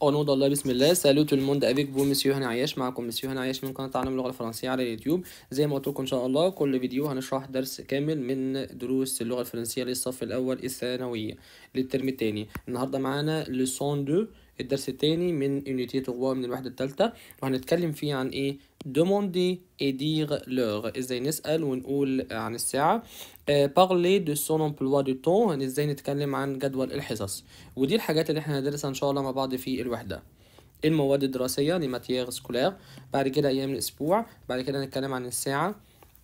Au nom d'Allah, bismillah, salut tout le monde avec vous, monsieur هنا عايش معكم monsieur هنا عايش من قناة تعلم اللغة الفرنسية على اليوتيوب زي ما قلتلكم إن شاء الله كل فيديو هنشرح درس كامل من دروس اللغة الفرنسية للصف الأول الثانوية للترم الثاني النهاردة معانا لسون دو الدرس الثاني من unité 3 من الوحدة الثالثة وهنتكلم فيه عن إيه دوموندي et لوغ ازاي نسأل ونقول عن الساعة آه، parler de son emploi du temps يعني ازاي نتكلم عن جدول الحصص ودي الحاجات اللي احنا هندرسها ان شاء الله مع بعض في الوحده المواد الدراسيه لي ماتيير سكولير بعد كده ايام الاسبوع بعد كده هنتكلم عن الساعه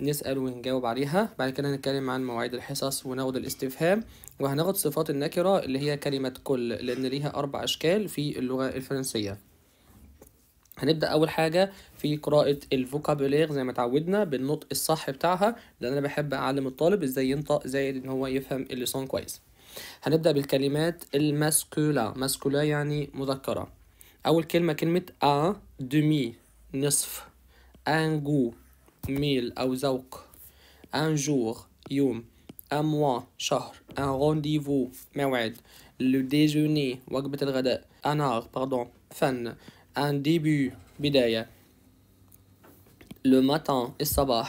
نسأل ونجاوب عليها بعد كده هنتكلم عن مواعيد الحصص وناخد الاستفهام وهناخد صفات النكرة اللي هي كلمة كل لأن ليها أربع أشكال في اللغة الفرنسية هنبدا اول حاجه في قراءه الفوكابولير زي ما اتعودنا بالنطق الصح بتاعها لان انا بحب اعلم الطالب ازاي ينطق زائد ان هو يفهم اللسان كويس هنبدا بالكلمات الماسكولا ماسكولا يعني مذكره اول كلمه كلمه ا دمي نصف انجو ميل او ذوق ان جور يوم ان موا شهر ان رونديفو موعد لو ديجوني وجبه الغداء انار باردون فن un début بداية le matin sabah.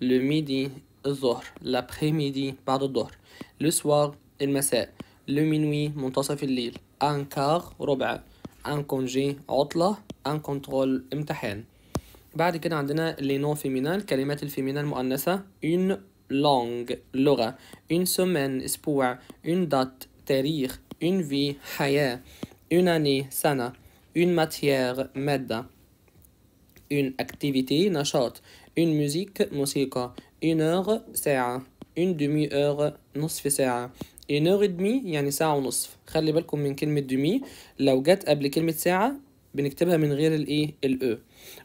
le midi zohr. l'après-midi بعد الظهر le soir masa. le minuit منتصف الليل un quart roba. un congé عطلة un contrôle امتحان بعد كده عندنا لي نون فيمينال كلمات الفيمينال المؤنثة اون لونغ لغة اون semaine أسبوع اون دات تاريخ اون في حياة اون اني سنة une matière مادة une activité نشاط une musique موسيقى une heure ساعة une demi-heure نصف ساعة une heure et demie يعني ساعة ونصف خلي بالكم من كلمة demi لو جت قبل كلمة ساعة بنكتبها من غير الايه الاو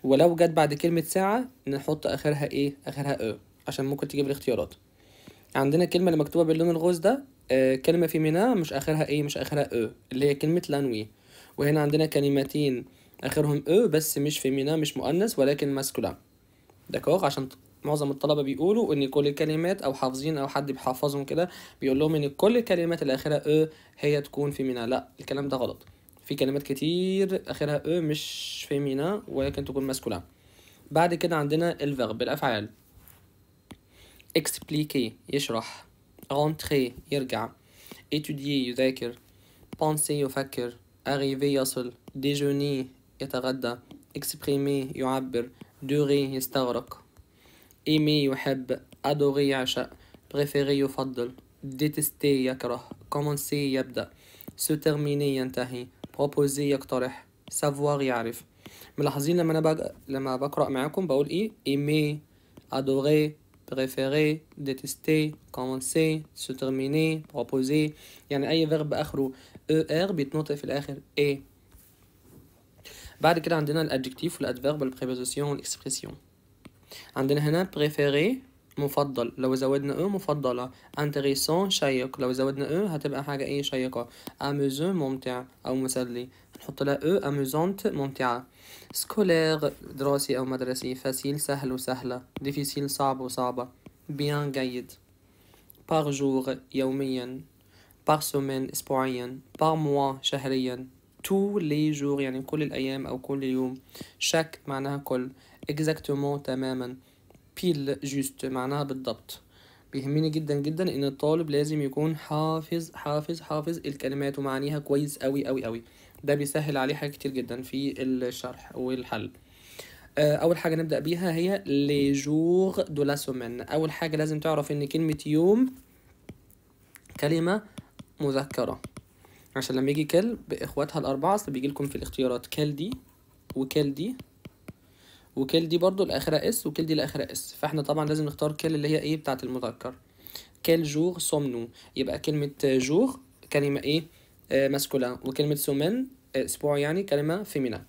ولو جت بعد كلمة ساعة نحط اخرها ايه اخرها او عشان ممكن تجيب الاختيارات عندنا كلمة اللي مكتوبة باللون الغوز ده آه كلمة فيمينا مش اخرها ايه مش اخرها او اللي هي كلمة لانوي وهنا عندنا كلمتين اخرهم او بس مش فيمينا مش مؤنث ولكن ماسكولان دكوغ عشان معظم الطلبة بيقولوا إن كل الكلمات أو حافظين أو حد بيحفظهم كده بيقول لهم إن كل الكلمات اللي آخرها هي تكون فيمينا لا الكلام ده غلط في كلمات كتير آخرها او مش فيمينا ولكن تكون ماسكولان بعد كده عندنا الفغب الأفعال expliquer يشرح rentrer يرجع étudier يذاكر penser يفكر arriver يصل déjeuner يتغدى exprimer يعبر durer يستغرق aimer يحب adorer يعشق préférer يفضل détester يكره commencer يبدأ se terminer ينتهي proposer يقترح savoir يعرف ملاحظين لما انا بق... لما بقرا معاكم بقول ايه aimer adorer préférer détester commencer se terminer proposer يعني اي verb اخره آر بيتنطق في الآخر إي بعد كده عندنا الادجكتيف والادفيرب والبريبوزيسيون والاكسبريسيون عندنا هنا بريفيري مفضل لو زودنا او e مفضلة انتريسون شيق لو زودنا او e هتبقى حاجة ايه شيقة اموزو ممتع او مسلي نحط لها او e اموزونت ممتعة سكولير دراسي او مدرسي فاسيل سهل وسهلة ديفيسيل صعب وصعبة بيان جيد بار جور يوميا بار سومين اسبوعيا بار موا شهريا تو لي جور يعني كل الايام او كل يوم شاك معناها كل اكزاكتومون تماما بيل جوست معناها بالضبط بيهمني جدا جدا ان الطالب لازم يكون حافظ حافظ حافظ الكلمات ومعانيها كويس قوي قوي قوي ده بيسهل عليه حاجات كتير جدا في الشرح والحل آه، اول حاجه نبدا بيها هي لي جور دو لا اول حاجه لازم تعرف ان كلمه يوم كلمه مذكرة عشان لما يجي كل بإخواتها الأربعة أصل بيجي لكم في الاختيارات كل دي وكل دي وكل دي برضو لآخرها اس وكل دي لآخرها اس فاحنا طبعا لازم نختار كل اللي هي ايه بتاعة المذكر كل جور سومنو يبقى كلمة جور كلمة ايه آه ماسكولان وكلمة سومن آه، اسبوع يعني كلمة فيمينا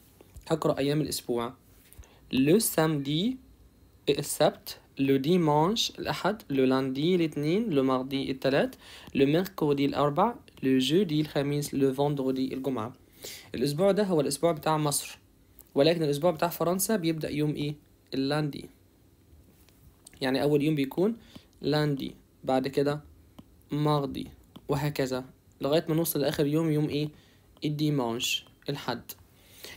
هقرأ أيام الأسبوع لو سامدي السبت لو ديمانش الأحد لو لاندي الاثنين لو ماردي الثلاث لو ميركودي الأربع لو جودي الخميس لو فوندرودي الجمعة الأسبوع ده هو الأسبوع بتاع مصر ولكن الأسبوع بتاع فرنسا بيبدأ يوم إيه اللاندي يعني أول يوم بيكون لاندي بعد كده ماردي وهكذا لغاية ما نوصل لآخر يوم يوم إيه الديمانش الحد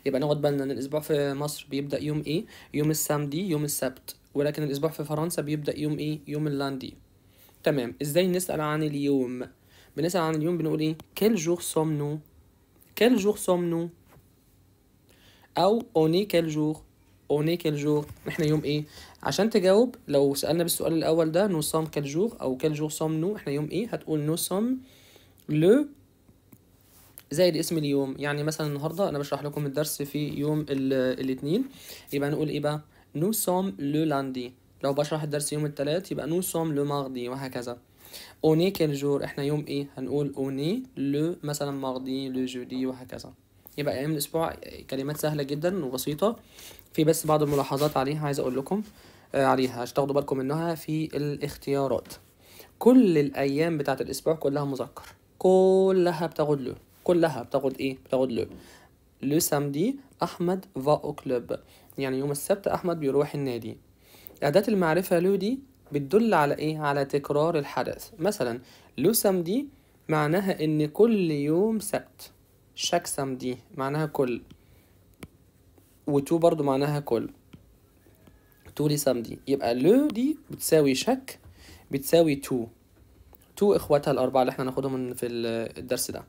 يبقى ناخد بالنا ان الاسبوع في مصر بيبدا يوم ايه يوم السامدي يوم السبت ولكن الأسبوع في فرنسا بيبدأ يوم إيه؟ يوم اللاندي تمام إزاي نسأل عن اليوم؟ بنسأل عن اليوم بنقول إيه؟ كيل جور صوم نو؟ كيل جور صوم نو؟ أو أوني كيل جور؟ أوني كيل جور؟ إحنا يوم إيه؟ عشان تجاوب لو سألنا بالسؤال الأول ده نو سوم كيل جور أو كيل جور صوم نو إحنا يوم إيه؟ هتقول نو سوم لو زائد اسم اليوم يعني مثلا النهارده انا بشرح لكم الدرس في يوم الاثنين يبقى نقول ايه بقى نو سوم لو لاندي لو بشرح الدرس يوم الثلاث يبقى نو سوم لو ماردي وهكذا اوني كان جور احنا يوم ايه هنقول اوني لو مثلا ماردي لو جودي وهكذا يبقى ايام الاسبوع كلمات سهله جدا وبسيطه في بس بعض الملاحظات عليها عايز اقول لكم آه، عليها عشان تاخدوا بالكم منها في الاختيارات كل الايام بتاعه الاسبوع كلها مذكر كلها بتاخد لو كلها بتاخد ايه بتاخد لو لو سامدي احمد فا او كلوب يعني يوم السبت أحمد بيروح النادي أداة المعرفة لو دي بتدل على إيه؟ على تكرار الحدث مثلا لو سم دي معناها إن كل يوم سبت شك سم دي معناها كل وتو برضو معناها كل تو لي سم دي يبقى لو دي بتساوي شك بتساوي تو تو إخواتها الأربعة اللي احنا هناخدهم في الدرس ده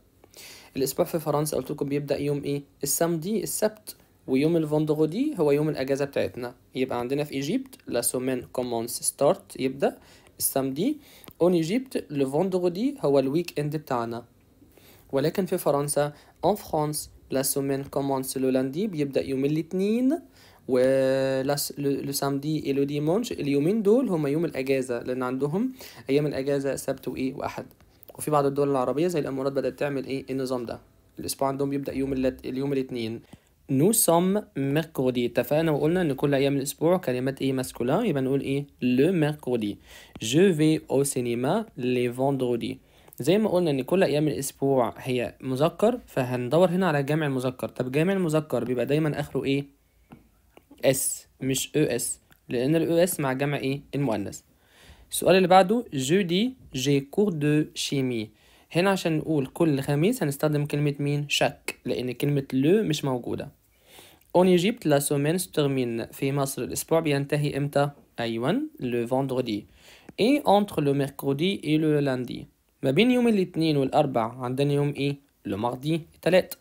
الأسبوع في فرنسا قلت لكم بيبدأ يوم إيه؟ السمدي السبت ويوم الفوندغودي هو يوم الاجازه بتاعتنا يبقى عندنا في ايجيبت لا سومين كومونس ستارت يبدا السامدي اون ايجيبت لو هو الويك اند بتاعنا ولكن في فرنسا أون فرانس لا سومين كومونس لو لاندي بيبدا يوم الاثنين و لو سامدي لو ديمونش اليومين دول هما يوم الاجازه لان عندهم ايام الاجازه سبت وايه واحد وفي بعض الدول العربيه زي الامارات بدات تعمل ايه النظام ده الاسبوع عندهم بيبدا يوم اليوم الاثنين nous sommes mercredi اتفقنا وقلنا ان كل ايام الاسبوع كلمات ايه ماسكولان يبقى نقول ايه لو mercredi je vais au cinéma les vendredis زي ما قلنا ان كل ايام الاسبوع هي مذكر فهندور هنا على جامع المذكر طب جامع المذكر بيبقى دايما اخره ايه اس مش او e اس لان الاو اس e مع جمع ايه المؤنث السؤال اللي بعده جودي جي كور دو شيمي هنا عشان نقول كل خميس هنستخدم كلمة مين شك لأن كلمة لو مش موجودة أونيجيبت لا سومين سترمين في مصر الأسبوع بينتهي إمتى؟ أيوا لو فوندردي إي أنتر لو ميركودي إي لو لاندي ما بين يوم الاثنين والأربع عندنا يوم إيه؟ لو ماردي تلات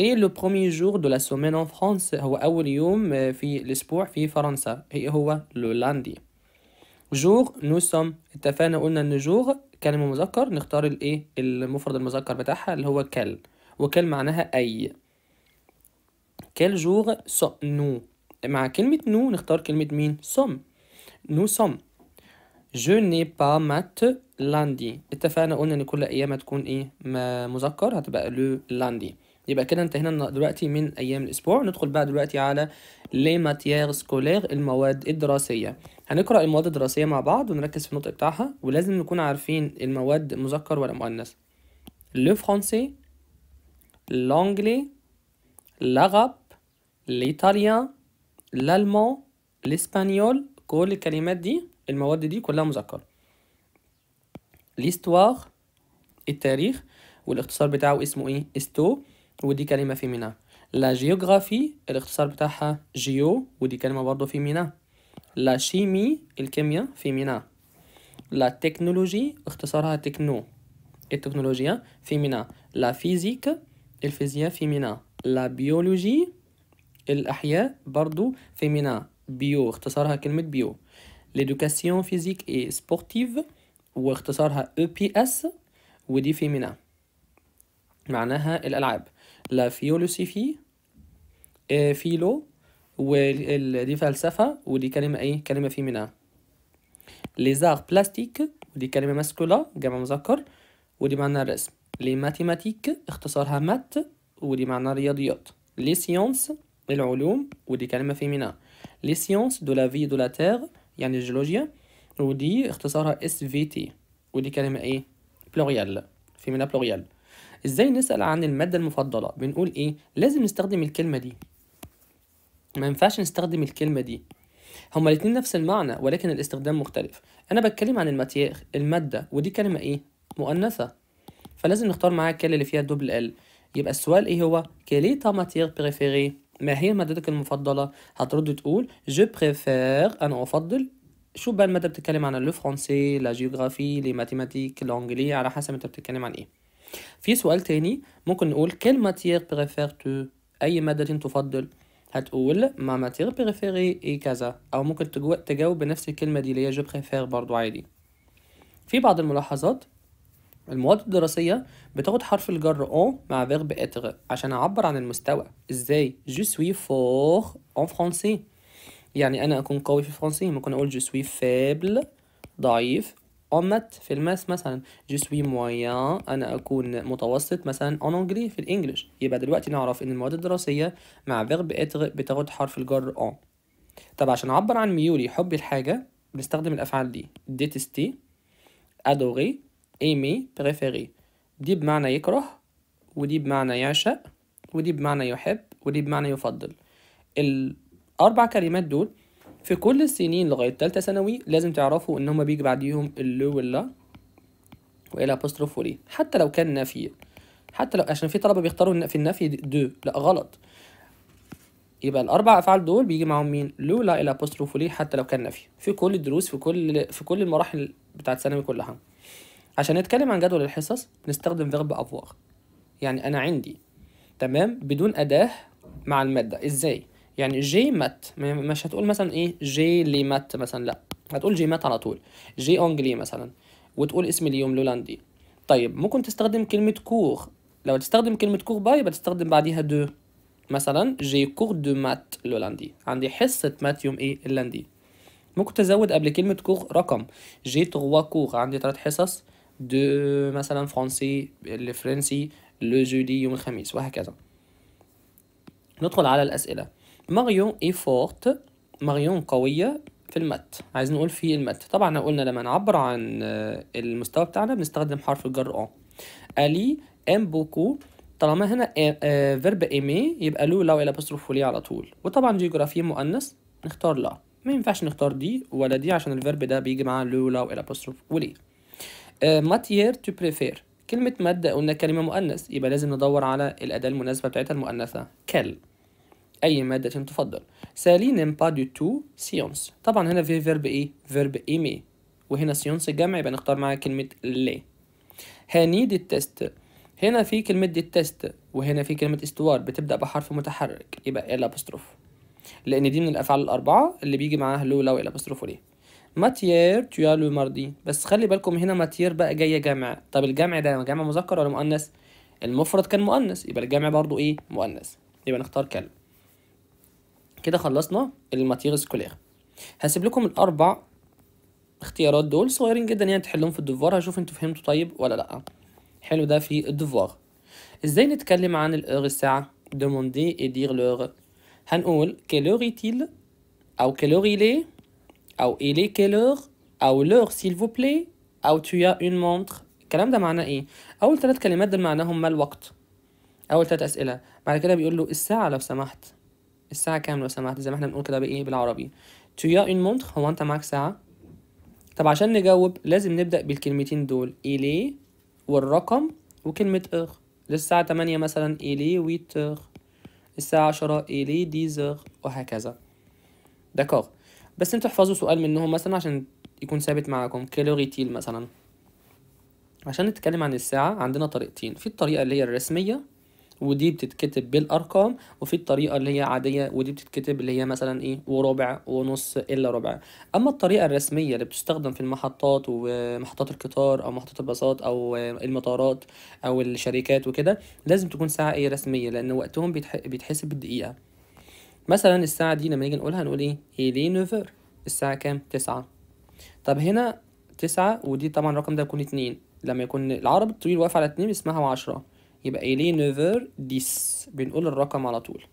Et le premier jour de la semaine en France هو أول يوم آه، في الأسبوع في فرنسا هي هو لو لاندي جور نو سوم اتفقنا قلنا ان جور كلمة مذكر نختار الايه المفرد المذكر بتاعها اللي هو كال وكال معناها اي كال جور سو نو مع كلمة نو نختار كلمة مين سوم نو سوم جو ني با مات لاندي اتفقنا قلنا ان كل ايام هتكون ايه مذكر هتبقى لو لاندي يبقى كده انتهينا دلوقتي من ايام الاسبوع ندخل بقى دلوقتي على لي ماتيير سكولير المواد الدراسيه هنقرا المواد الدراسيه مع بعض ونركز في النطق بتاعها ولازم نكون عارفين المواد مذكر ولا مؤنث لو فرونسي لانجلي العرب ليتاليا لالمو الاسبانيول كل الكلمات دي المواد دي كلها مذكر ليستوار التاريخ والاختصار بتاعه اسمه ايه استو ودي كلمة في ميناء لا جيوغرافي الاختصار بتاعها جيو ودي كلمة برضو في ميناء لا شيمي الكيمياء في ميناء لا تكنولوجي اختصارها تكنو التكنولوجيا في ميناء لا فيزيك الفيزياء في ميناء لا بيولوجي الأحياء برضو في ميناء بيو اختصارها كلمة بيو لدوكاسيون فيزيك اي سبورتيف واختصارها او بي اس ودي في ميناء معناها الألعاب لا فيولوسيفي آه، فيلو ودي فلسفة ودي كلمة ايه كلمة فيمينا ليزار بلاستيك ودي كلمة ماسكولا جمع مذكر ودي معنى الرسم لي ماتيماتيك اختصارها مات ودي معنى رياضيات لي سيونس العلوم ودي كلمة فيمينا لي سيونس دو لا في دو لا تير يعني الجيولوجيا ودي اختصارها اس في تي ودي كلمة ايه بلوريال منها بلوريال ازاي نسال عن الماده المفضله بنقول ايه لازم نستخدم الكلمه دي ما ينفعش نستخدم الكلمه دي هما الاتنين نفس المعنى ولكن الاستخدام مختلف انا بتكلم عن الماتير الماده ودي كلمه ايه مؤنثه فلازم نختار معاها الكلمه اللي فيها دوبل ال يبقى السؤال ايه هو كلي تا ماتير بريفيري ما هي مادتك المفضله هترد تقول جو بريفير انا افضل شوف بقى المادة بتتكلم عن لو فرونسي لا جيوغرافي لي ماتيماتيك لانجلي على حسب انت بتتكلم عن ايه في سؤال تاني ممكن نقول كل ماتير بريفير تو أي مادة تفضل هتقول ما ماتير بريفيري اي كذا أو ممكن تجاوب بنفس الكلمة دي اللي هي جو بريفير برضو عادي في بعض الملاحظات المواد الدراسية بتاخد حرف الجر او مع فيرب اتر عشان أعبر عن المستوى ازاي جو سوي فور اون فرونسي يعني أنا أكون قوي في الفرنسي ممكن أقول جو سوي فابل ضعيف أمت في الماس مثلا جو سوي مويان أنا أكون متوسط مثلا أون أنجلي في الإنجليش يبقى دلوقتي نعرف إن المواد الدراسية مع فيرب إتر بتاخد حرف الجر أون طب عشان أعبر عن ميولي حبي لحاجة بنستخدم الأفعال دي ديتستي أدوري إيمي بريفيري دي بمعنى يكره ودي بمعنى يعشق ودي بمعنى يحب ودي بمعنى يفضل الأربع كلمات دول في كل السنين لغاية تالتة ثانوي لازم تعرفوا إن هما بيجي بعديهم اللو واللا وإلى أبوستروف وليه حتى لو كان نفي حتى لو عشان في طلبة بيختاروا في النفي دو لا غلط يبقى الأربع أفعال دول بيجي معاهم مين لو لا إلى أبوستروف وليه حتى لو كان نفي في كل الدروس في كل في كل المراحل بتاعة ثانوي كلها عشان نتكلم عن جدول الحصص بنستخدم فيرب افواغ يعني انا عندي تمام بدون اداه مع الماده ازاي يعني جي مات مش هتقول مثلا ايه جي لي مات مثلا لا هتقول جي مات على طول جي اونجلي مثلا وتقول اسم اليوم لولاندي طيب ممكن تستخدم كلمة كور لو تستخدم كلمة كور باي يبقى تستخدم بعديها دو مثلا جي كور دو مات لولاندي عندي حصة مات يوم ايه اللاندي ممكن تزود قبل كلمة كور رقم جي تغوا كور عندي تلات حصص دو مثلا فرنسي الفرنسي لو جودي يوم الخميس وهكذا ندخل على الأسئلة ماريون اي فورت ماريون قويه في المات عايز نقول في المات طبعا قلنا لما نعبر عن آه، المستوى بتاعنا بنستخدم حرف الجر اه الي ام بوكو طالما هنا فيرب آه، ايمي آه، يبقى لو لو الى بصرف على طول وطبعا جيوغرافي مؤنث نختار لا ما ينفعش نختار دي ولا دي عشان الفيرب ده بيجي معاه لو لو الى بصرف وليه ماتير تو بريفير كلمة مادة قلنا كلمة مؤنث يبقى لازم ندور على الأداة المناسبة بتاعتها المؤنثة كل أي مادة تفضل سالي نيم با دو تو سيونس طبعا هنا في فيرب إيه فيرب إيمي وهنا سيونس جمع يبقى نختار معاها كلمة لي هاني دي تيست هنا في كلمة دي تيست وهنا في كلمة استوار بتبدأ بحرف متحرك يبقى إلا أبوستروف لأن دي من الأفعال الأربعة اللي بيجي معاها لو لو إلا أبوستروف وليه ماتيير تيا لو ماردي بس خلي بالكم هنا ماتيير بقى جاية جمع طب الجمع ده جمع مذكر ولا مؤنث المفرد كان مؤنث يبقى الجمع برضو إيه مؤنث يبقى نختار كلب كده خلصنا الماتير سكولير هسيب لكم الاربع اختيارات دول صغيرين جدا يعني تحلهم في الدفوار هشوف انتوا فهمتوا طيب ولا لا حلو ده في الدفوار ازاي نتكلم عن الاغ الساعه دوموندي اي دير لوغ هنقول كيلور تيل او كيلور إلي او إلي كيلور او لوغ سيل فو بلي او تويا اون مونتر الكلام ده معناه ايه اول ثلاث كلمات دول معناهم ما الوقت اول ثلاث اسئله بعد كده بيقول له الساعه لو سمحت الساعه كام لو سمحت زي ما احنا بنقول كده بايه بالعربي تو يا إن montre هو انت معاك ساعه طب عشان نجاوب لازم نبدا بالكلمتين دول الي والرقم وكلمه اغ للساعه تمانية مثلا الي ويت إخ الساعه عشرة الي ديز إخ وهكذا داكوغ بس انتوا احفظوا سؤال منهم مثلا عشان يكون ثابت معاكم كالوريتيل مثلا عشان نتكلم عن الساعة عندنا طريقتين في الطريقة اللي هي الرسمية ودي بتتكتب بالارقام وفي الطريقه اللي هي عاديه ودي بتتكتب اللي هي مثلا ايه وربع ونص الا ربع اما الطريقه الرسميه اللي بتستخدم في المحطات ومحطات القطار او محطات الباصات او المطارات او الشركات وكده لازم تكون ساعه ايه رسميه لان وقتهم بيتحسب بالدقيقه مثلا الساعه دي لما نيجي نقولها نقول ايه ايه لي نوفر الساعه كام تسعة طب هنا تسعة ودي طبعا الرقم ده يكون اتنين لما يكون العربي الطويل واقف على اتنين اسمها وعشرة يبقى إلي نوفر ديس بنقول الرقم على طول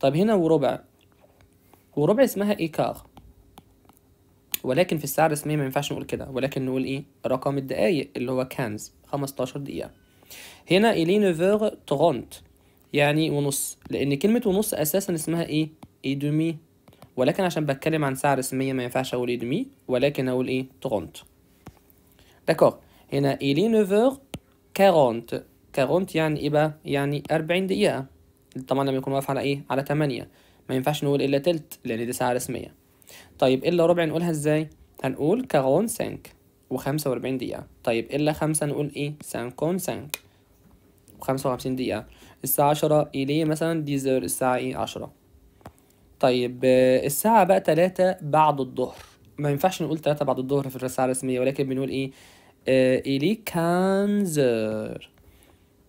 طب هنا وربع وربع اسمها إيكار ولكن في الساعة الرسمية ما ينفعش نقول كده ولكن نقول إيه رقم الدقايق اللي هو كانز 15 دقيقة هنا إلي نوفر ترونت يعني ونص لأن كلمة ونص أساسا اسمها إيه إي دومي ولكن عشان بتكلم عن ساعة رسمية ما ينفعش أقول إي دومي ولكن أقول إيه ترونت داكور هنا إلي نوفر 40 كغونت يعني ايه بقى يعني 40 دقيقه طبعا لما يكون واقف على ايه على 8 ما ينفعش نقول الا تلت لان دي ساعه رسميه طيب الا ربع نقولها ازاي هنقول كغون سانك و45 دقيقه طيب الا 5 نقول ايه سانكون سانك و55 دقيقه الساعه 10 اليه مثلا ديزر الساعه ايه 10 طيب آه، الساعه بقى 3 بعد الظهر ما ينفعش نقول 3 بعد الظهر في الساعه الرسميه ولكن بنقول ايه إيلي آه، كانزر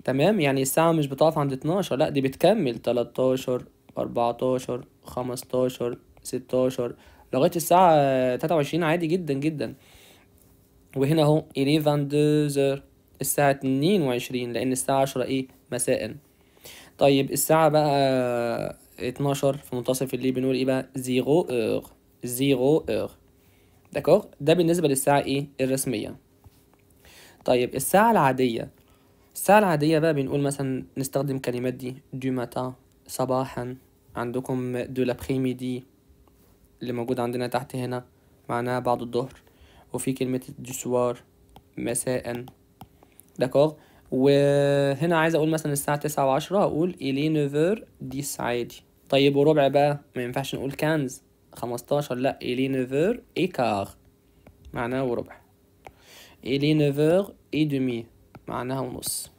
تمام يعني الساعة مش بتقف عند 12 لا دي بتكمل 13 14 15 16 لغاية الساعة 23 عادي جدا جدا وهنا اهو 11 الساعة 22 لأن الساعة 10 ايه مساء طيب الساعة بقى 12 في منتصف الليل بنقول ايه بقى زيرو اور زيرو اور داكور ده بالنسبة للساعة ايه الرسمية طيب الساعة العادية الساعة العادية بقى بنقول مثلا نستخدم كلمات دي دو ماتان صباحا عندكم دو لابخيميدي اللي موجود عندنا تحت هنا معناها بعد الظهر وفي كلمة دو سوار مساء داكوغ وهنا عايز اقول مثلا الساعة تسعة وعشرة اقول إلي نوفر ديس عادي طيب وربع بقى ما ينفعش نقول كانز خمستاشر لأ إلي نوفر إيكار معناه وربع إلي نوفر إي دومي معناها ونص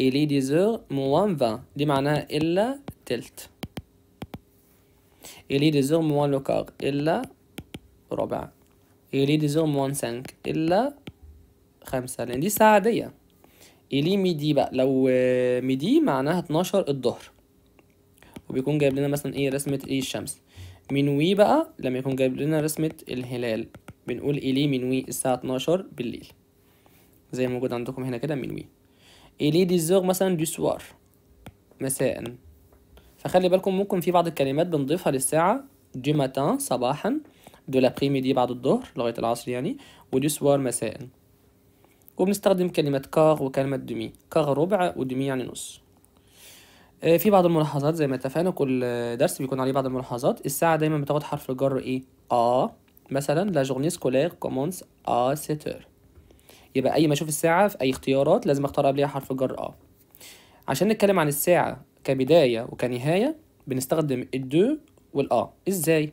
إلي ديزور موان فان دي معناها إلا تلت إلي ديزور موان لوكار إلا ربع إلي ديزور موان سانك إلا خمسة لأن دي ساعة دي إلي ميدي بقى لو ميدي آه، معناها اتناشر الظهر وبيكون جايب لنا مثلا إيه رسمة إيه الشمس منوي بقى لما يكون جايب لنا رسمة الهلال بنقول إلي منوي الساعة اتناشر بالليل زي موجود عندكم هنا كده من وي إلي دي الزوغ مثلا دي سوار مساء فخلي بالكم ممكن في بعض الكلمات بنضيفها للساعة دي ماتان صباحا دو لابريمي دي بعد الظهر لغاية العصر يعني ودي سوار مساء وبنستخدم كلمة كار وكلمة دمي كار ربع ودمي يعني نص آه، في بعض الملاحظات زي ما اتفقنا كل درس بيكون عليه بعض الملاحظات الساعة دايما بتاخد حرف الجر ايه ا آه. مثلا لا جورني سكولير كومونس ا 7 يبقى اي ما اشوف الساعه في اي اختيارات لازم اختار قبلها حرف جر اه عشان نتكلم عن الساعه كبدايه وكنهايه بنستخدم الدو والآ ازاي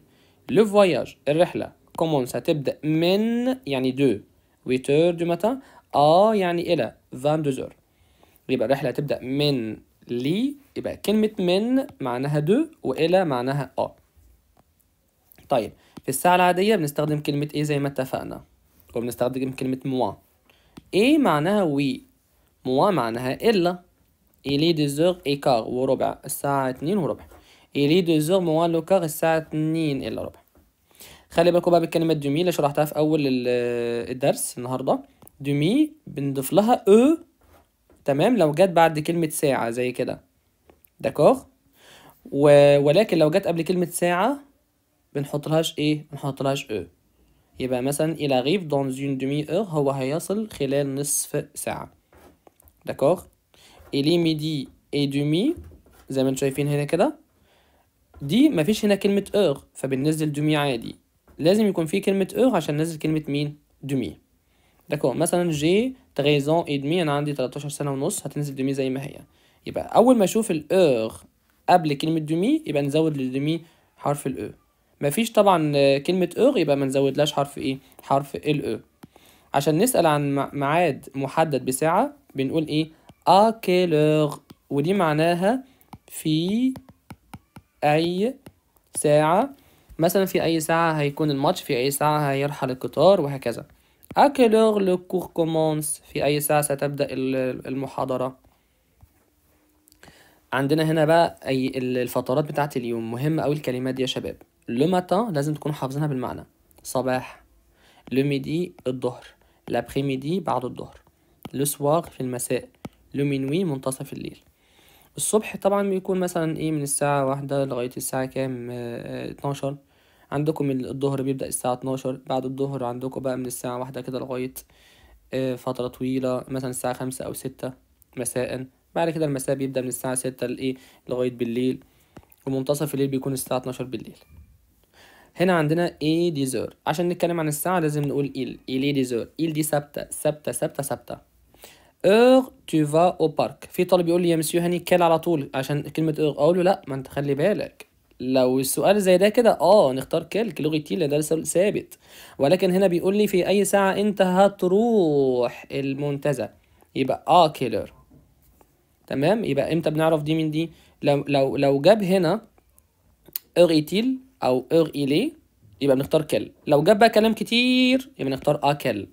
لو فواياج الرحله كومونس هتبدا من يعني دو ويتور دو متى اه يعني الى فان دوزور يبقى الرحله هتبدا من لي يبقى كلمه من معناها دو والى معناها اه طيب في الساعه العاديه بنستخدم كلمه ايه زي ما اتفقنا وبنستخدم كلمه موان اي معناها وي موا معناها إلا إلي دوزوغ إيكار وربع الساعة اتنين وربع إلي دوزوغ موا لوكار الساعة اتنين إلا ربع خلي بالكم بقى بالكلمة دومي اللي شرحتها في أول الدرس النهاردة دومي بنضيف لها أو e. تمام لو جت بعد كلمة ساعة زي كده داكوغ ولكن لو جت قبل كلمة ساعة بنحط لهاش إيه بنحط لهاش أو e. يبقى مثلا إلى غيف دون une دومي اور هو هيصل خلال نصف ساعة داكوغ إلي ميدي إي دومي زي ما انتم شايفين هنا كده دي مفيش هنا كلمة اور فبننزل دومي عادي لازم يكون في كلمة اور عشان ننزل كلمة مين دومي داكوغ مثلا جي تريزون اي دمي انا عندي 13 سنة ونص هتنزل دومي زي ما هي يبقى اول ما اشوف الاور قبل كلمة دومي يبقى نزود للدومي حرف الاو مفيش طبعا آه، كلمة اور يبقى ما نزودلاش حرف ايه حرف ال او عشان نسأل عن ميعاد محدد بساعة بنقول ايه ا كيلور ودي معناها في اي ساعة مثلا في اي ساعة هيكون الماتش في اي ساعة هيرحل القطار وهكذا ا كيل لو لوكوغ كومونس في اي ساعة ستبدأ المحاضرة عندنا هنا بقى الفترات بتاعت اليوم مهمة أوي الكلمات دي يا شباب لو ماتان لازم تكونوا حافظينها بالمعنى صباح لو ميدي الظهر لابخي ميدي بعد الظهر لو سواغ في المساء لو مينوي منتصف الليل الصبح طبعا بيكون مثلا ايه من الساعة واحدة لغاية الساعة كام آه، آه، اتناشر عندكم الظهر بيبدأ الساعة اتناشر بعد الظهر عندكم بقى من الساعة واحدة كده لغاية اه فترة طويلة مثلا الساعة خمسة أو ستة مساء بعد كده المساء بيبدأ من الساعة ستة لإيه لغاية بالليل ومنتصف الليل بيكون الساعة اتناشر بالليل هنا عندنا اي ديزور عشان نتكلم عن الساعة لازم نقول ايل ايل ديزور ايل دي ثابتة ثابتة ثابتة ثابتة اور تو فا او بارك في طالب يقول لي يا مسيو هاني كال على طول عشان كلمة اور أقول له لأ ما أنت خلي بالك لو السؤال زي ده كده اه نختار كال لغه تيلا ده ثابت ولكن هنا بيقول لي في اي ساعه انت هتروح المنتزه يبقى اه كيلر تمام يبقى امتى بنعرف دي من دي لو لو لو جاب هنا اغيتيل او اغ الي يبقى بنختار كل لو جاب بقى كلام كتير يبقى نختار اكل آه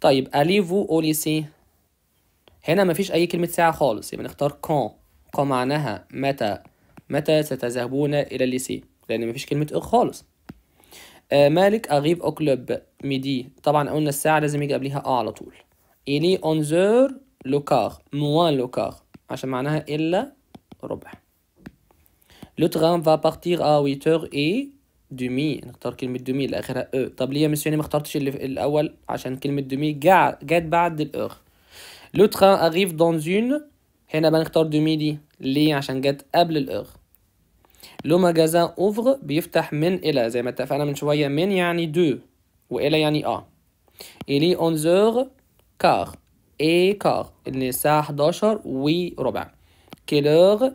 طيب اليفو اوليسي هنا مفيش اي كلمه ساعه خالص يبقى نختار كون كون معناها متى متى ستذهبون الى الليسي لان مفيش كلمه اغ خالص آه مالك اغيب اوكلوب ميدي طبعا قلنا الساعه لازم يجي قبليها اه على طول الي اونزور لوكار موان لوكار عشان معناها الا ربع لو تران فا بارتير ا 8 اور اي دومي نختار كلمة دومي اللي اخرها او e. طب ليه مسيوني ما اخترتش الاول عشان كلمة دومي جات بعد الأوغ لو تران اغيف دون اون هنا بنختار دومي دي ليه عشان جات قبل الأوغ لو ماجازان اوفر بيفتح من الى زي ما اتفقنا من شويه من يعني دو والى يعني اه الي اونزور كار اي كار اللي الساعه 11 وربع كيلوغ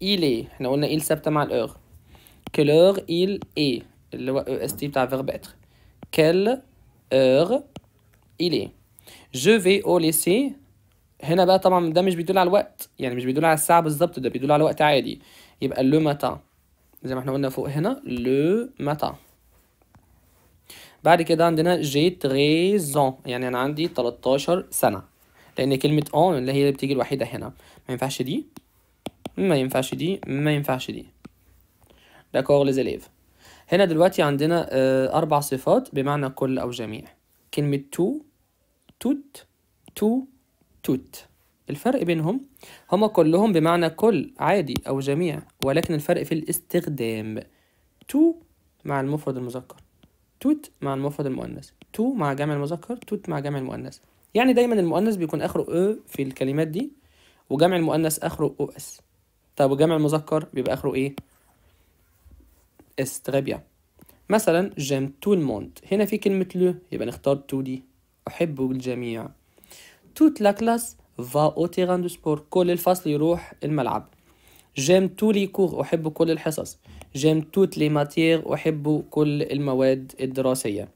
il est احنا قلنا il ثابته مع الاور quelle heure il est اللي هو او اس تي بتاع verb être quelle heure il est je vais au lycée هنا بقى طبعا ده مش بيدل على الوقت يعني مش بيدل على الساعه بالظبط ده بيدل على وقت عادي يبقى le matin زي ما احنا قلنا فوق هنا le matin بعد كده عندنا جي تريزون يعني انا عندي 13 سنه لان كلمه اون اللي هي اللي بتيجي الوحيده هنا ما ينفعش دي ما ينفعش دي ما ينفعش دي داكور ليزيليف هنا دلوقتي عندنا آه، أربع صفات بمعنى كل أو جميع كلمة تو توت تو توت الفرق بينهم هما كلهم بمعنى كل عادي أو جميع ولكن الفرق في الاستخدام تو مع المفرد المذكر توت مع المفرد المؤنث تو مع جمع المذكر توت مع جمع المؤنث يعني دايما المؤنث بيكون آخره أ في الكلمات دي وجمع المؤنث آخره أو أس طب وجمع المذكر بيبقى آخره إيه؟ استرابيا مثلا جيم تو الموند هنا في كلمة لو يبقى نختار تو دي أحب الجميع توت لا كلاس فا أو تيران دو سبور كل الفصل يروح الملعب جيم تو لي كور أحب كل الحصص جيم توت لي ماتير أحب كل المواد الدراسية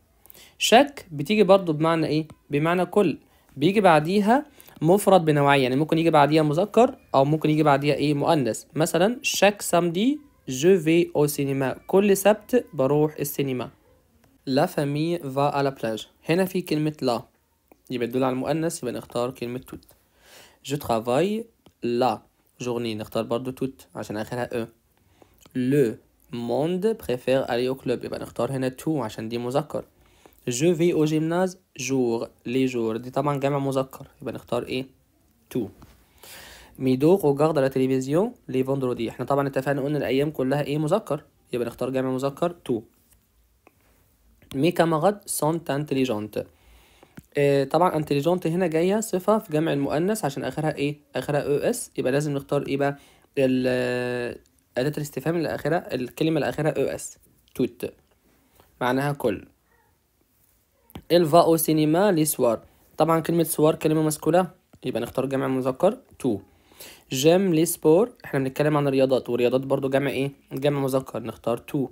شك بتيجي برضو بمعنى إيه؟ بمعنى كل بيجي بعديها مفرد بنوعية يعني ممكن يجي بعديها مذكر أو ممكن يجي بعديها إيه مؤنث مثلا شاك سامدي جو في أو سينما كل سبت بروح السينما لا فامي فا على بلاج هنا في كلمة لا يبقى تدل على المؤنث يبقى نختار كلمة توت جو ترافاي لا جورني نختار برضو توت عشان آخرها أو لو موند بريفير ألي أو كلوب يبقى نختار هنا تو عشان دي مذكر جو في او جيمناز جور لي جور دي طبعا جمع مذكر يبقى نختار ايه تو ميدو روغارد لا تلفزيون لي فوندرودي احنا طبعا اتفقنا قلنا الايام كلها ايه مذكر يبقى نختار جمع مذكر تو مي كامارات سونت انتليجونت اه طبعا انتليجونت هنا جايه صفه في جمع المؤنث عشان اخرها ايه اخرها او اس يبقى لازم نختار ايه بقى ال اداه الاستفهام اللي اخرها الكلمه اللي اخرها او اس توت معناها كل فا أو سينما لي سوار طبعا كلمة سوار كلمة مسكولة يبقى نختار جمع مذكر تو جيم لي سبور احنا بنتكلم عن الرياضات والرياضات برضو جمع ايه جمع مذكر نختار تو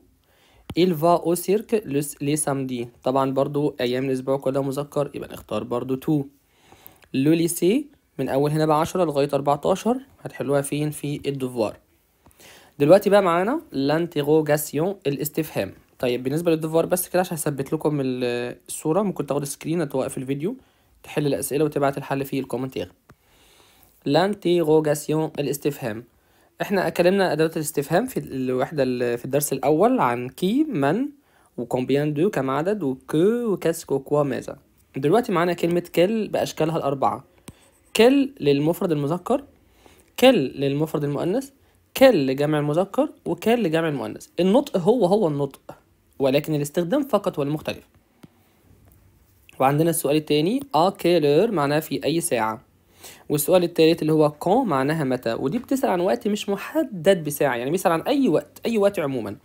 فا أو سيرك لي سامدي طبعا برضو أيام الأسبوع كلها مذكر يبقى نختار برضو تو لو ليسي من أول هنا بقى عشرة لغاية أربعتاشر هتحلوها فين في الدوفوار دلوقتي بقى معانا لانتيغوجاسيون الاستفهام طيب بالنسبه للدفار بس كده عشان اثبت لكم الصوره ممكن تاخد سكرين توقف الفيديو تحل الاسئله وتبعت الحل في الكومنت يغلب لانتيغوجاسيون الاستفهام احنا اتكلمنا ادوات الاستفهام في الوحده في الدرس الاول عن كي من وكومبيان دو كم عدد وكو وكاسك وكوا ماذا دلوقتي معانا كلمه كل باشكالها الاربعه كل للمفرد المذكر كل للمفرد المؤنث كل لجمع المذكر وكل لجمع المؤنث النطق هو هو النطق ولكن الاستخدام فقط هو المختلف وعندنا السؤال التاني ا آه، كيلور معناها في أي ساعة والسؤال التالت اللي هو كون معناها متى ودي بتسأل عن وقت مش محدد بساعة يعني بيسأل عن أي وقت أي وقت عموما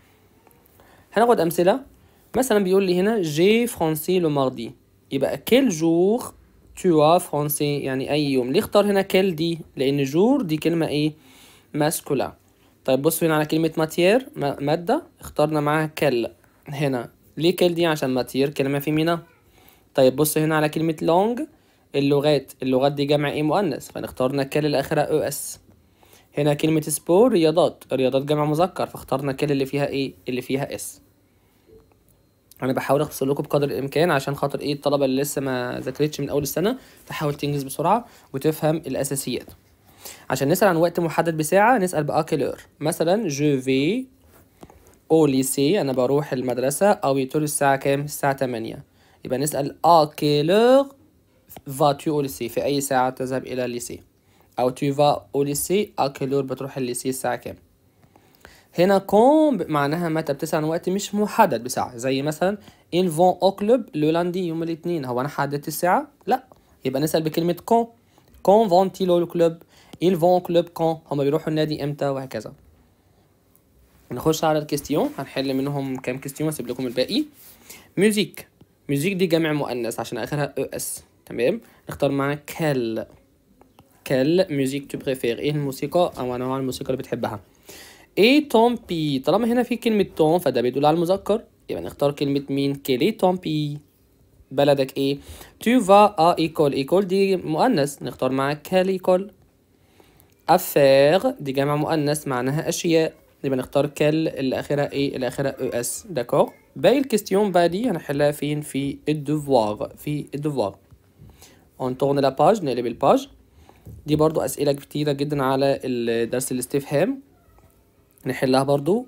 هناخد أمثلة مثلا بيقول لي هنا جي فرونسي لو ماردي يبقى كيل جور توا فرونسي يعني أي يوم ليه اختار هنا كيل دي لأن جور دي كلمة إيه ماسكولا طيب بصوا هنا على كلمة ماتير مادة اخترنا معاها كل هنا ليه كال دي عشان ماتير كلمة فيمينا طيب بص هنا على كلمة لونج اللغات اللغات دي جمع ايه مؤنث فنختارنا كال اللي اخرها او اس هنا كلمة سبور رياضات رياضات جمع مذكر فاخترنا كال اللي فيها ايه اللي فيها اس انا بحاول اختصر لكم بقدر الامكان عشان خاطر ايه الطلبه اللي لسه ما ذاكرتش من اول السنه تحاول تنجز بسرعه وتفهم الاساسيات عشان نسال عن وقت محدد بساعه نسال باكلور مثلا جو في او ليسي انا بروح المدرسه او يطول الساعه كام الساعه 8 يبقى نسال ا آه، كيلور فا تو او ليسي في اي ساعه تذهب الى الليسي او تو فا او ليسي ا آه، كيلور بتروح الليسي الساعه كام هنا كون معناها متى بتسأل عن وقت مش محدد بساعة زي مثلا إن فون أو كلوب لو لاندي يوم الاثنين هو أنا حددت الساعة؟ لأ يبقى نسأل بكلمة كون كون تي لو الكلوب إن فون كلوب كون هما بيروحوا النادي إمتى وهكذا نخش على الكيستيون هنحل منهم كام كيستيون هسيب لكم الباقي ميوزيك ميوزيك دي جمع مؤنث عشان اخرها او e اس تمام نختار معانا كال كال ميوزيك تو بريفير ايه الموسيقى او نوع الموسيقى اللي بتحبها اي توم بي طالما هنا في كلمه توم فده بيدل على المذكر يبقى نختار كلمه مين كيلي إيه توم بي بلدك ايه تو فا ا ايكول ايكول دي مؤنث نختار معاك كال ايكول افير دي جمع مؤنث معناها اشياء دي نختار كال اللي ايه اللي او اس داكور باقي الكيستيون بقى دي هنحلها فين في الدوفوار في الدوفوار اون تورن لا باج نقلب الباج دي برضو اسئله كتيره جدا على درس الاستفهام نحلها برضو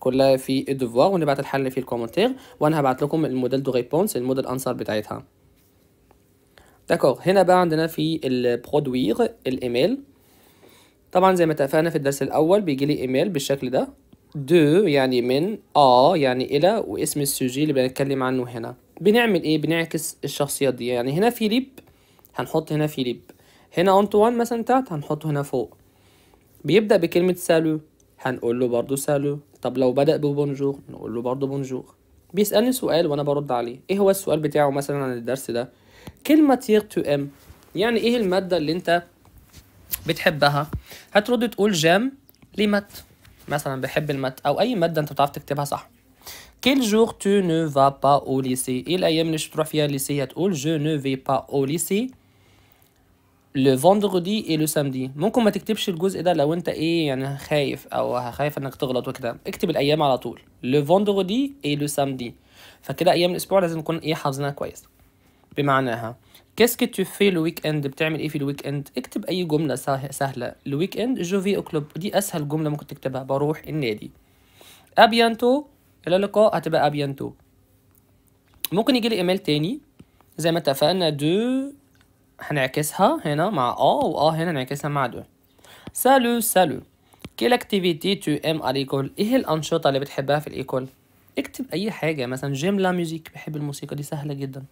كلها في الدوفوار ونبعت الحل في الكومنتير وانا هبعت لكم الموديل دو ريبونس الموديل انسر بتاعتها داكور هنا بقى عندنا في البرودوير الايميل طبعا زي ما اتفقنا في الدرس الاول بيجي لي ايميل بالشكل ده دو يعني من اه يعني الى واسم السوجي اللي بنتكلم عنه هنا بنعمل ايه بنعكس الشخصيات دي يعني هنا فيليب هنحط هنا فيليب هنا انطوان مثلا تحت هنحطه هنا فوق بيبدأ بكلمة سالو هنقول له برضه سالو طب لو بدأ ببونجور نقول له برضه بونجور بيسألني سؤال وأنا برد عليه إيه هو السؤال بتاعه مثلا عن الدرس ده كلمة تير تو أم يعني إيه المادة اللي أنت بتحبها هترد تقول جام مات مثلا بحب المات او اي ماده انت بتعرف تكتبها صح كيل جور تو نو فا با او ليسي ايه الايام اللي مش فيها ليسي هتقول جو نو في با او ليسي لو فوندردي اي لو سامدي ممكن ما تكتبش الجزء ده لو انت ايه يعني خايف او خايف انك تغلط وكده اكتب الايام على طول لو فوندردي اي لو سامدي فكده ايام الاسبوع لازم نكون ايه حافظينها كويس بمعناها كي تو في لو ويك اند بتعمل ايه في الويك اند اكتب اي جمله سهله الويك اند جو في اوكلوب دي اسهل جمله ممكن تكتبها بروح النادي ابيانتو الى اللقاء هتبقى ابيانتو ممكن يجي لي ايميل تاني زي ما اتفقنا دو هنعكسها هنا مع و واه هنا نعكسها مع دو سالو سالو كيل اكتيفيتي تو ام ا ايه الانشطه اللي بتحبها في الايكول اكتب اي حاجه مثلا جيم لا ميوزيك بحب الموسيقى دي سهله جدا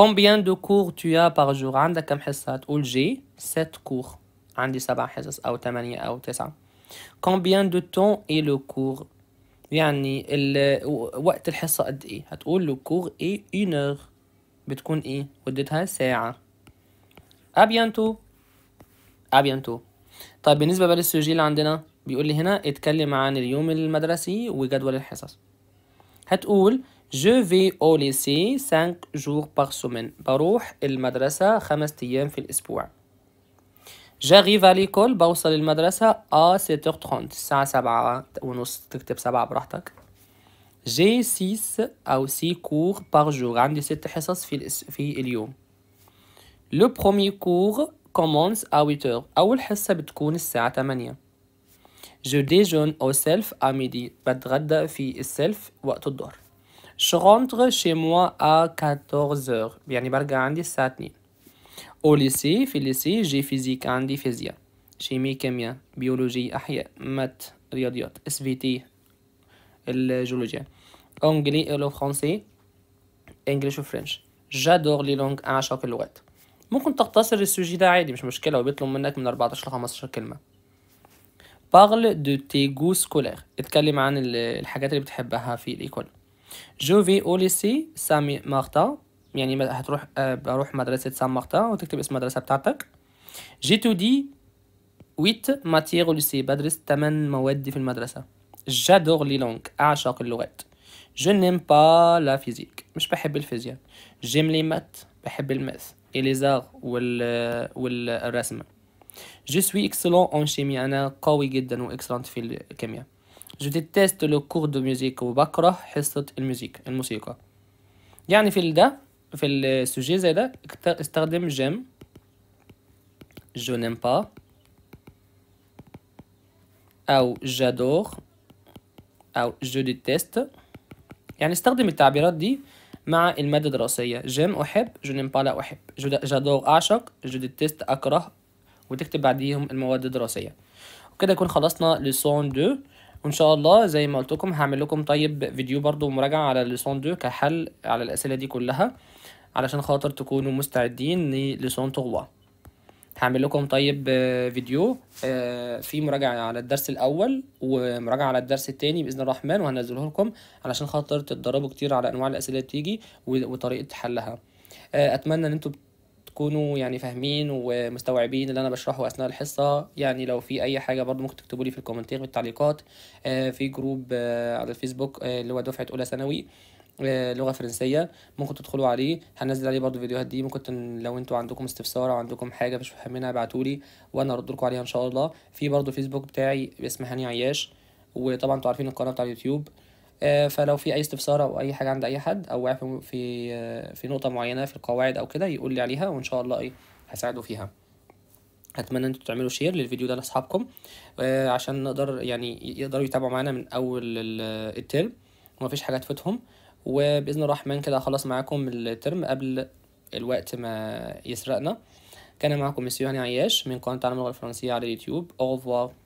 combien de cours tu as par jour عندك كم حصة تقول جي ست كور عندي سبع حصص أو ثمانية أو تسعة combien de temps est le cours يعني ال... وقت الحصة قد إيه هتقول le cours est une heure بتكون إيه مدتها ساعة à bientôt à bientôt طيب بالنسبة بقى للسجل عندنا بيقول لي هنا اتكلم عن اليوم المدرسي وجدول الحصص هتقول Je vais au lycée 5 jours par semaine. بروح المدرسة خمس أيام في الأسبوع. J'arrive à l'école بوصل المدرسة à 7h30 الساعة سبعة ونص تكتب سبعة براحتك. J'ai 6 ou 6 cours par jour عندي ست حصص في في اليوم. Le premier cours commence à 8h أول حصة بتكون الساعة 8. Je déjeune au self à midi بتغدى في السلف وقت الظهر. Je rentre chez moi à يعني برجع عندي الساعة اتنين أو ليسي في ليسي جي فيزيك عندي فيزيا شيمي كيميا بيولوجي أحياء مات رياضيات اس في تي الجيولوجيا أنجلي لو فرونسي انجلش وفرنش جادور لي لونج أعشق اللغات ممكن تختصر السوجي ده عادي مش مشكلة بيطلب منك من اربعتاشر لخمستاشر كلمة بارل دو تي جو سكولاغ اتكلم عن الحاجات اللي بتحبها في ليكول جو في او ليسي سامي مارتا يعني هتروح آه، بروح مدرسة سان مارتا وتكتب اسم المدرسة بتاعتك دي ويت ماتيغ ليسي بدرس 8 مواد في المدرسة جادور لي لونغ أعشق اللغات جو نيم با لا فيزيك مش بحب الفيزياء جيم لي مات بحب الماث اليزار وال والرسم جو سوي اكسلون اون شيمي انا قوي جدا واكسلنت في الكيمياء Je déteste le cours de musique وبكره حصة الموسيقى الموسيقى يعني في ده في السوجي زي ده استخدم جيم je n'aime pas أو j'adore أو je déteste يعني استخدم التعبيرات دي مع المادة الدراسية جيم أحب je n'aime pas لا أحب j'adore أعشق je déteste أكره وتكتب بعديهم المواد الدراسية وكده يكون خلصنا لسون 2 وان شاء الله زي ما قلت لكم هعمل لكم طيب فيديو برضو مراجعه على لسون دو كحل على الاسئله دي كلها علشان خاطر تكونوا مستعدين للسون تغوا هعمل لكم طيب فيديو آه، في مراجعة على الدرس الأول ومراجعة على الدرس التاني بإذن الرحمن وهنزله لكم علشان خاطر تتدربوا كتير على أنواع الأسئلة اللي بتيجي وطريقة حلها آه، أتمنى إن انتم تكونوا يعني فاهمين ومستوعبين اللي انا بشرحه اثناء الحصه يعني لو في اي حاجه برضو ممكن تكتبوا لي في في التعليقات آه، في جروب آه، على الفيسبوك آه، اللي هو دفعه اولى ثانوي لغه فرنسيه ممكن تدخلوا عليه هنزل عليه برضو الفيديوهات دي ممكن لو انتوا عندكم استفسار او عندكم حاجه مش فاهمينها ابعتولي وانا ارد لكم عليها ان شاء الله في برضو فيسبوك بتاعي اسمه هاني عياش وطبعا انتوا عارفين القناه بتاع اليوتيوب آه، فلو في اي استفسار او اي حاجه عند اي حد او واقع في آه، في نقطه معينه في القواعد او كده يقول لي عليها وان شاء الله ايه هساعده فيها اتمنى انتوا تعملوا شير للفيديو ده لاصحابكم آه، عشان نقدر يعني يقدروا يتابعوا معانا من اول الترم ومفيش حاجه تفوتهم وباذن الرحمن كده خلاص معاكم الترم قبل الوقت ما يسرقنا كان معكم مسيو هاني عياش من قناه تعلم اللغه الفرنسيه على اليوتيوب اوفوار